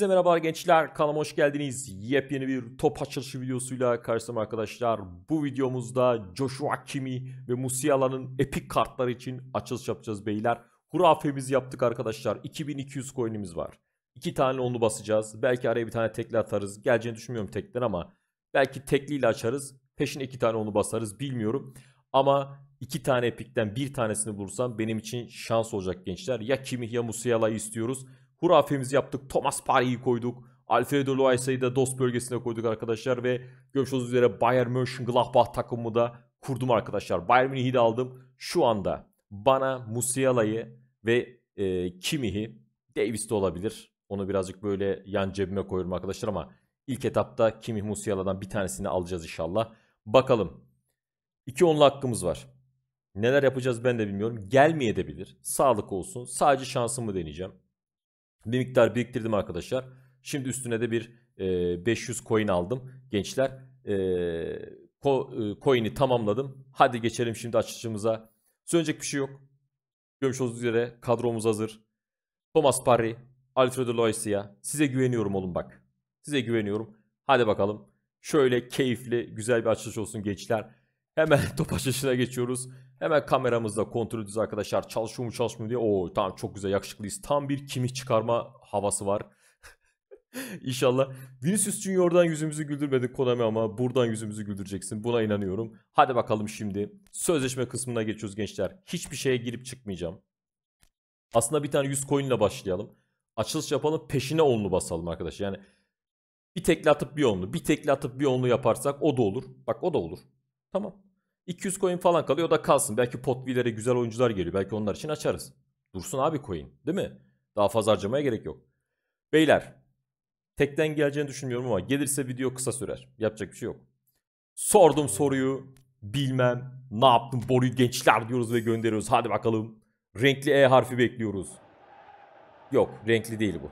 Herkese merhaba gençler kanalıma hoş geldiniz. Yepyeni bir top açılışı videosuyla karşınızdayım arkadaşlar. Bu videomuzda Joshua Kimi ve Musiala'nın epik kartları için açılış yapacağız beyler. Hurafemizi yaptık arkadaşlar. 2200 coin'imiz var. 2 tane onu basacağız. Belki araya bir tane tekli atarız. Geleceğini düşünmüyorum tekten ama belki tekliyle açarız. Peşine 2 tane onu basarız bilmiyorum. Ama iki tane epikten bir tanesini bulursam benim için şans olacak gençler. Ya Kimi ya Musiala'yı istiyoruz hurafemizi yaptık. Thomas Partey'i koyduk. Alfredo Loaisa'yı da dost bölgesine koyduk arkadaşlar ve görüşürüz üzere Bayern Mönchengladbach takımı da kurdum arkadaşlar. Bayern Münih'i de aldım. Şu anda bana Musiala'yı ve e, Kimi'yi Davis de olabilir. Onu birazcık böyle yan cebime koyuyorum arkadaşlar ama ilk etapta Kimi Musiala'dan bir tanesini alacağız inşallah. Bakalım. 2 onlu hakkımız var. Neler yapacağız ben de bilmiyorum. Gelmeye de Sağlık olsun. Sadece şansımı deneyeceğim. Bir miktar biriktirdim arkadaşlar. Şimdi üstüne de bir e, 500 coin aldım. Gençler e, ko, e, coin'i tamamladım. Hadi geçelim şimdi açılışımıza. Söyleyecek bir şey yok. Görmüş olduğunuz üzere kadromuz hazır. Thomas Parry, Alfredo Loisia. Size güveniyorum oğlum bak. Size güveniyorum. Hadi bakalım. Şöyle keyifli, güzel bir açılış olsun gençler. Hemen top açılışına geçiyoruz. Hemen kameramızda kontrol ediyoruz arkadaşlar. Çalışıyor mu çalışmıyor diye. Oo tamam çok güzel yakışıklıyız. Tam bir kimi çıkarma havası var. İnşallah. Vinicius Junior'dan yüzümüzü güldürmedik Konami ama buradan yüzümüzü güldüreceksin. Buna inanıyorum. Hadi bakalım şimdi. Sözleşme kısmına geçiyoruz gençler. Hiçbir şeye girip çıkmayacağım. Aslında bir tane 100 coin ile başlayalım. Açılış yapalım peşine onlu basalım arkadaşlar. Yani bir tekli atıp bir onlu. Bir tekli atıp bir onlu yaparsak o da olur. Bak o da olur. Tamam. 200 coin falan kalıyor o da kalsın. Belki pot potvilere güzel oyuncular geliyor. Belki onlar için açarız. Dursun abi coin değil mi? Daha fazla harcamaya gerek yok. Beyler tekten geleceğini düşünmüyorum ama gelirse video kısa sürer. Yapacak bir şey yok. Sordum soruyu bilmem ne yaptım boruyu gençler diyoruz ve gönderiyoruz. Hadi bakalım. Renkli E harfi bekliyoruz. Yok renkli değil bu.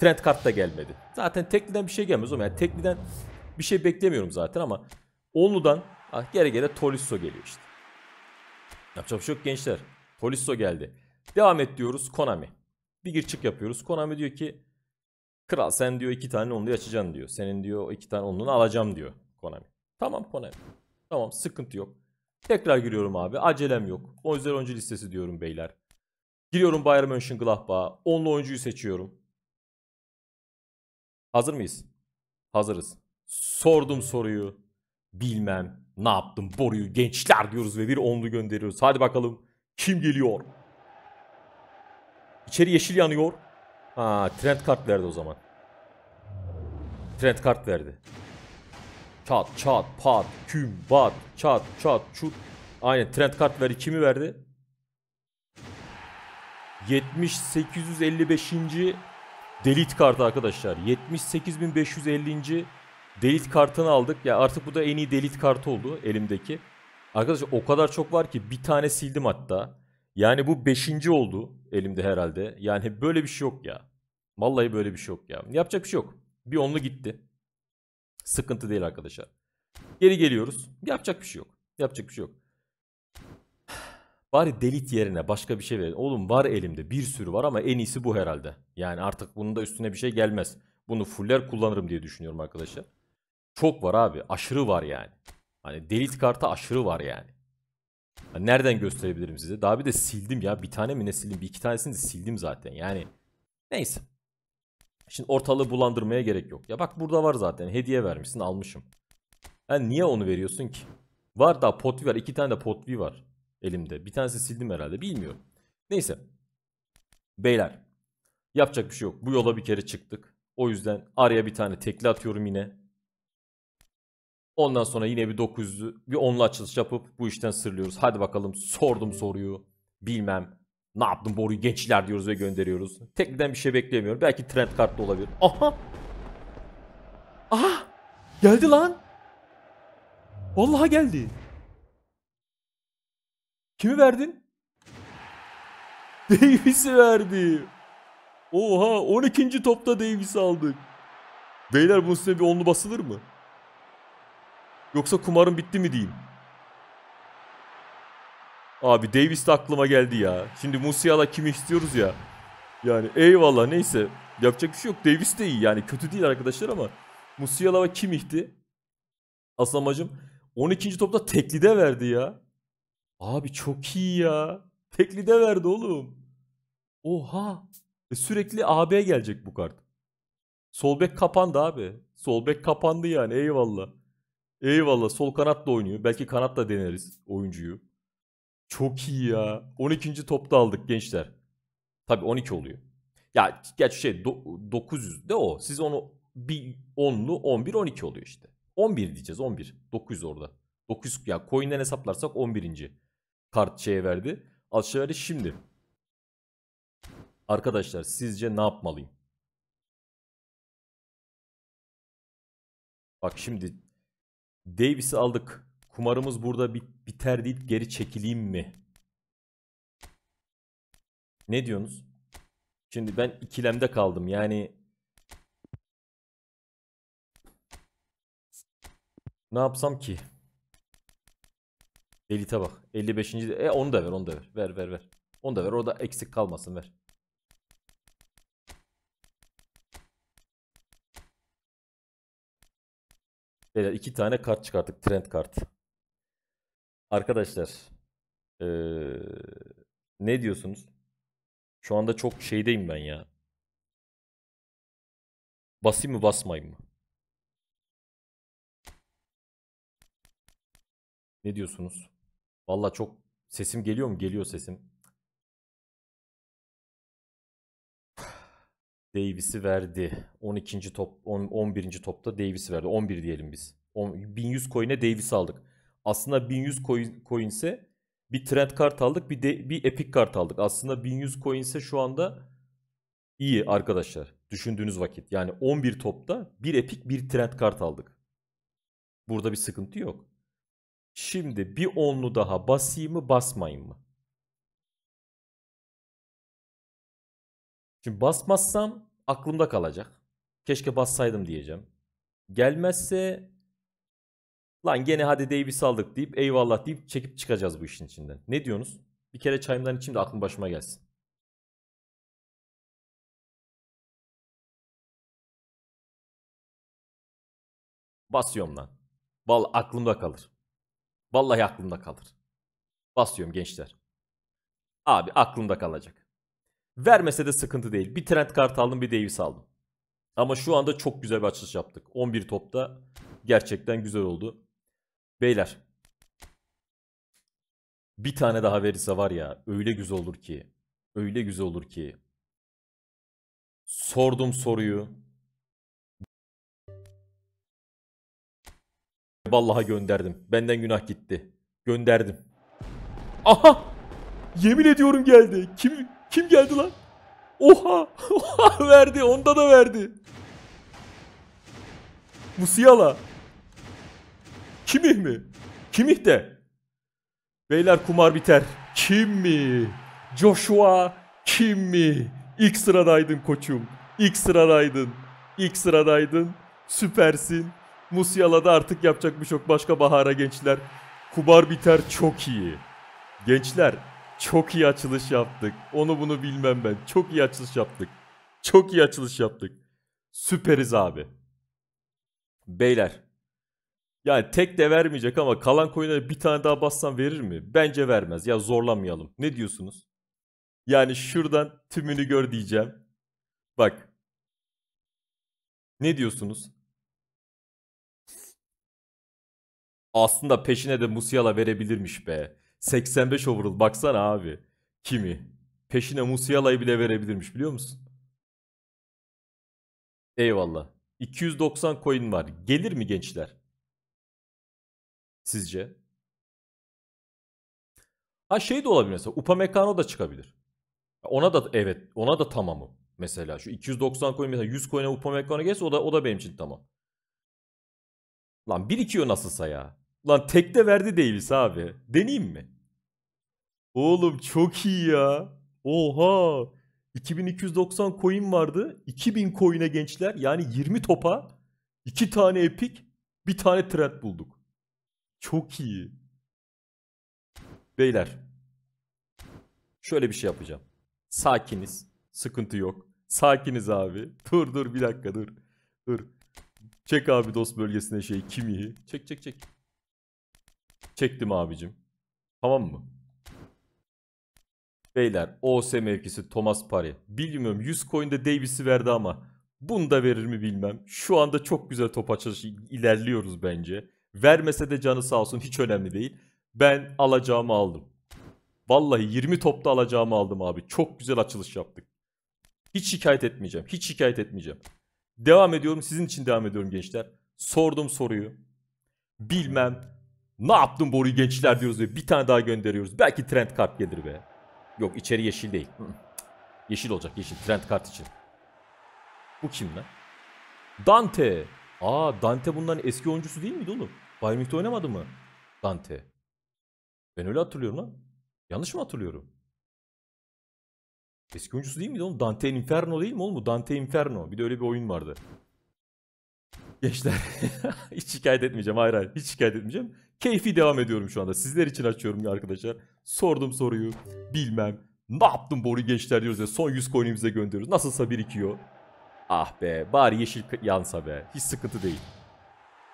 Trend kart da gelmedi. Zaten tekliden bir şey gelmez. Yani tekliden bir şey beklemiyorum zaten ama Onlu'dan ah, gere gere Tolisso geliyor işte. Yapacak bir şey yok gençler. Tolisso geldi. Devam et diyoruz Konami. Bir gir çık yapıyoruz. Konami diyor ki kral sen diyor iki tane onlu açacaksın diyor. Senin diyor iki tane onluğunu alacağım diyor Konami. Tamam Konami. Tamam sıkıntı yok. Tekrar giriyorum abi. Acelem yok. 10 üzeri oyuncu listesi diyorum beyler. Giriyorum Bayern Mönchengladbach'a. Onlu oyuncuyu seçiyorum. Hazır mıyız? Hazırız. Sordum soruyu bilmem ne yaptım boruyu gençler diyoruz ve bir onlu gönderiyoruz. Hadi bakalım kim geliyor? İçeri yeşil yanıyor. Ha trend kart verdi o zaman. Trend kart verdi. Çat çat pat küm bat çat çat çut. Aynen trend kart verdi. Kimi verdi? 7855. Delete kartı arkadaşlar. 78550. Delete kartını aldık. Ya artık bu da en iyi delete kartı oldu elimdeki. Arkadaşlar o kadar çok var ki bir tane sildim hatta. Yani bu beşinci oldu elimde herhalde. Yani böyle bir şey yok ya. Vallahi böyle bir şey yok ya. Yapacak bir şey yok. Bir onlu gitti. Sıkıntı değil arkadaşlar. Geri geliyoruz. Yapacak bir şey yok. Yapacak bir şey yok. Bari delit yerine başka bir şey verin. Oğlum var elimde bir sürü var ama en iyisi bu herhalde. Yani artık bunun da üstüne bir şey gelmez. Bunu fuller kullanırım diye düşünüyorum arkadaşlar. Çok var abi. Aşırı var yani. Hani delete karta aşırı var yani. Hani nereden gösterebilirim size? Daha bir de sildim ya. Bir tane mi ne sildim? Bir iki tanesini de sildim zaten. Yani neyse. Şimdi ortalığı bulandırmaya gerek yok. Ya bak burada var zaten. Hediye vermişsin almışım. Yani niye onu veriyorsun ki? Var da potvi var. iki tane de potvi var elimde. Bir tanesi sildim herhalde. Bilmiyorum. Neyse. Beyler. Yapacak bir şey yok. Bu yola bir kere çıktık. O yüzden araya bir tane tekli atıyorum yine. Ondan sonra yine bir 900'lü bir onlu açılış yapıp bu işten sırlıyoruz. Hadi bakalım sordum soruyu. Bilmem. Ne yaptım boruyu gençler diyoruz ve gönderiyoruz. Tekliden bir şey beklemiyorum. Belki trend kartlı olabilir. Aha. Aha. Geldi lan. Vallahi geldi. Kimi verdin? Davis'i verdi. Oha 12. topta Davis aldık. Beyler bunun üstüne bir onlu basılır mı? Yoksa kumarın bitti mi diyeyim. Abi Davis de aklıma geldi ya. Şimdi Musiala kimi istiyoruz ya. Yani eyvallah neyse. Yapacak bir şey yok. Davis de iyi yani. Kötü değil arkadaşlar ama. Musiala ve Kimih'ti. Asıl amacım. 12. topta teklide verdi ya. Abi çok iyi ya. Teklide verdi oğlum. Oha. E sürekli AB gelecek bu kart. Solbek kapandı abi. Solbek kapandı yani eyvallah. Eyvallah sol kanat da oynuyor. Belki kanat da deneriz oyuncuyu. Çok iyi ya. 12. topta aldık gençler. Tabi 12 oluyor. Ya geç şey do- 900 de o. Siz onu bir 10'lu 11 12 oluyor işte. 11 diyeceğiz 11. 900 orada. 900 ya coin'den hesaplarsak 11. kart şeye verdi. Aşağıya şimdi. Arkadaşlar sizce ne yapmalıyım? Bak şimdi Davis'i aldık. Kumarımız burada bit biter deyip geri çekileyim mi? Ne diyorsunuz? Şimdi ben ikilemde kaldım. Yani ne yapsam ki? Elite bak. 55. E onu da ver, onu da ver. Ver, ver, ver. Onu da ver. Orada eksik kalmasın ver. Beyler iki tane kart çıkarttık. Trend kart. Arkadaşlar ee, ne diyorsunuz? Şu anda çok şeydeyim ben ya. Basayım mı basmayayım mı? Ne diyorsunuz? Valla çok sesim geliyor mu? Geliyor sesim. Davis'i verdi. 12. top 10, 11. topta Davis'i verdi. 11 diyelim biz. 10, 1100 coin'e Davis aldık. Aslında 1100 coin, coin ise bir trend kart aldık, bir de, bir epic kart aldık. Aslında 1100 coin ise şu anda iyi arkadaşlar. Düşündüğünüz vakit. Yani 11 topta bir epic, bir trend kart aldık. Burada bir sıkıntı yok. Şimdi bir onlu daha basayım mı, basmayayım mı? Şimdi basmazsam aklımda kalacak. Keşke bassaydım diyeceğim. Gelmezse lan gene hadi Davis aldık deyip eyvallah deyip çekip çıkacağız bu işin içinden. Ne diyorsunuz? Bir kere çayımdan içeyim de aklım başıma gelsin. Basıyorum lan. Vallahi aklımda kalır. Vallahi aklımda kalır. Basıyorum gençler. Abi aklımda kalacak. Vermese de sıkıntı değil. Bir trend kart aldım bir Davis aldım. Ama şu anda çok güzel bir açılış yaptık. 11 topta gerçekten güzel oldu. Beyler. Bir tane daha verirse var ya öyle güzel olur ki. Öyle güzel olur ki. Sordum soruyu. Vallaha gönderdim. Benden günah gitti. Gönderdim. Aha! Yemin ediyorum geldi. Kim kim geldi lan? Oha! Oha verdi. Onda da verdi. Musiala. Kimih mi? Kimih de. Beyler kumar biter. Kim mi? Joshua Kim mi? İlk sıradaydın koçum. İlk sıradaydın. İlk sıradaydın. Süpersin. Musiala da artık yapacak bir çok şey başka bahara gençler. Kumar biter çok iyi. Gençler çok iyi açılış yaptık. Onu bunu bilmem ben. Çok iyi açılış yaptık. Çok iyi açılış yaptık. Süperiz abi. Beyler. Yani tek de vermeyecek ama kalan koyuna bir tane daha bassam verir mi? Bence vermez. Ya zorlamayalım. Ne diyorsunuz? Yani şuradan tümünü gör diyeceğim. Bak. Ne diyorsunuz? Aslında peşine de Musiala verebilirmiş be. 85 overall baksana abi. Kimi? Peşine Musiala'yı bile verebilirmiş biliyor musun? Eyvallah. 290 coin var. Gelir mi gençler? Sizce? Ha şey de olabilir mesela. Upamecano da çıkabilir. Ona da evet. Ona da tamamım. Mesela şu 290 coin mesela 100 coin'e Upamecano gelse o da, o da benim için tamam. Lan birikiyor nasılsa ya. Lan tekte verdi Davis abi. Deneyeyim mi? Oğlum çok iyi ya. Oha. 2290 coin vardı. 2000 coin'e gençler. Yani 20 topa 2 tane epik, bir tane thread bulduk. Çok iyi. Beyler. Şöyle bir şey yapacağım. Sakiniz. Sıkıntı yok. Sakiniz abi. Dur dur bir dakika dur. Dur. Çek abi dost bölgesine şey kimiyi. Çek çek çek. Çektim abicim. Tamam mı? Beyler OS mevkisi Thomas Parry. Bilmiyorum 100 coin'de Davis'i verdi ama bunu da verir mi bilmem. Şu anda çok güzel top açılışı ilerliyoruz bence. Vermese de canı sağ olsun hiç önemli değil. Ben alacağımı aldım. Vallahi 20 topta alacağımı aldım abi. Çok güzel açılış yaptık. Hiç şikayet etmeyeceğim. Hiç şikayet etmeyeceğim. Devam ediyorum. Sizin için devam ediyorum gençler. Sordum soruyu. Bilmem. Ne yaptın boruyu gençler diyoruz ve bir tane daha gönderiyoruz. Belki trend kart gelir be. Yok içeri yeşil değil. yeşil olacak yeşil. trend kart için. Bu kim lan? Dante. Aa Dante bunların eski oyuncusu değil miydi oğlum? Bayern Münih'te oynamadı mı? Dante. Ben öyle hatırlıyorum lan. Yanlış mı hatırlıyorum? Eski oyuncusu değil miydi oğlum? Dante Inferno değil mi oğlum? Dante Inferno. Bir de öyle bir oyun vardı. Gençler hiç şikayet etmeyeceğim. Hayır hayır hiç şikayet etmeyeceğim. Keyfi devam ediyorum şu anda. Sizler için açıyorum arkadaşlar. Sordum soruyu. Bilmem. Ne yaptım boru gençler diyoruz ya. Son 100 coin'imize gönderiyoruz. Nasılsa birikiyor. Ah be bari yeşil yansa be. Hiç sıkıntı değil.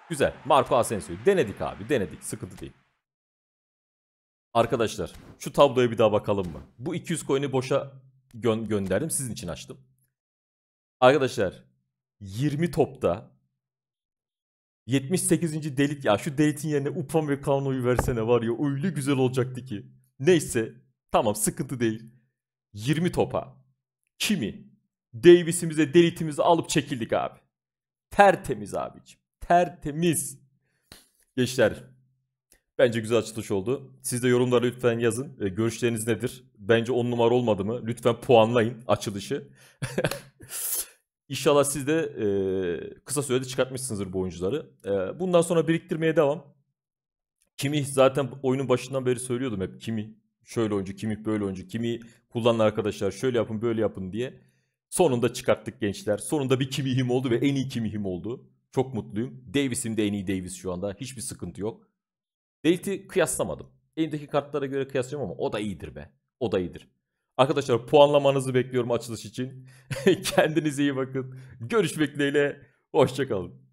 Güzel. Marco Asensio. Denedik abi denedik. Sıkıntı değil. Arkadaşlar şu tabloya bir daha bakalım mı? Bu 200 coin'i boşa gö gönderdim. Sizin için açtım. Arkadaşlar 20 topta 78. Delit ya şu delitin yerine ve Upamecano'yu versene var ya öyle güzel olacaktı ki. Neyse tamam sıkıntı değil. 20 topa. Kimi? Davis'imize delitimizi alıp çekildik abi. Tertemiz abicim. Tertemiz. Gençler bence güzel açılış oldu. Siz de yorumlara lütfen yazın. E, görüşleriniz nedir? Bence 10 numara olmadı mı? Lütfen puanlayın açılışı. İnşallah siz de e, kısa sürede çıkartmışsınızdır bu oyuncuları. E, bundan sonra biriktirmeye devam. Kimi zaten oyunun başından beri söylüyordum hep. Kimi şöyle oyuncu, kimi böyle oyuncu, kimi kullanın arkadaşlar şöyle yapın böyle yapın diye. Sonunda çıkarttık gençler. Sonunda bir kimihim oldu ve en iyi kimihim oldu. Çok mutluyum. Davis'im de en iyi Davis şu anda. Hiçbir sıkıntı yok. Delt'i kıyaslamadım. Elimdeki kartlara göre kıyaslıyorum ama o da iyidir be. O da iyidir. Arkadaşlar puanlamanızı bekliyorum açılış için. Kendinize iyi bakın. Görüşmek dileğiyle. Hoşçakalın.